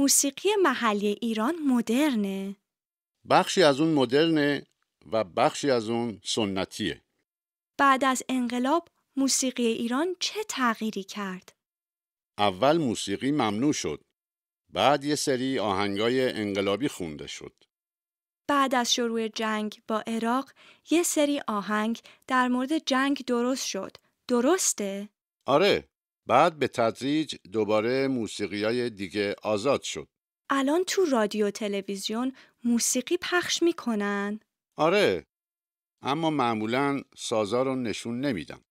موسیقی محلی ایران مدرنه بخشی از اون مدرنه و بخشی از اون سنتیه بعد از انقلاب موسیقی ایران چه تغییری کرد؟ اول موسیقی ممنوع شد بعد یه سری آهنگای انقلابی خونده شد بعد از شروع جنگ با عراق یه سری آهنگ در مورد جنگ درست شد درسته؟ آره بعد به تدریج دوباره موسیقی های دیگه آزاد شد. الان تو رادیو تلویزیون موسیقی پخش میکنن؟ آره، اما معمولا سازا رو نشون نمیدم.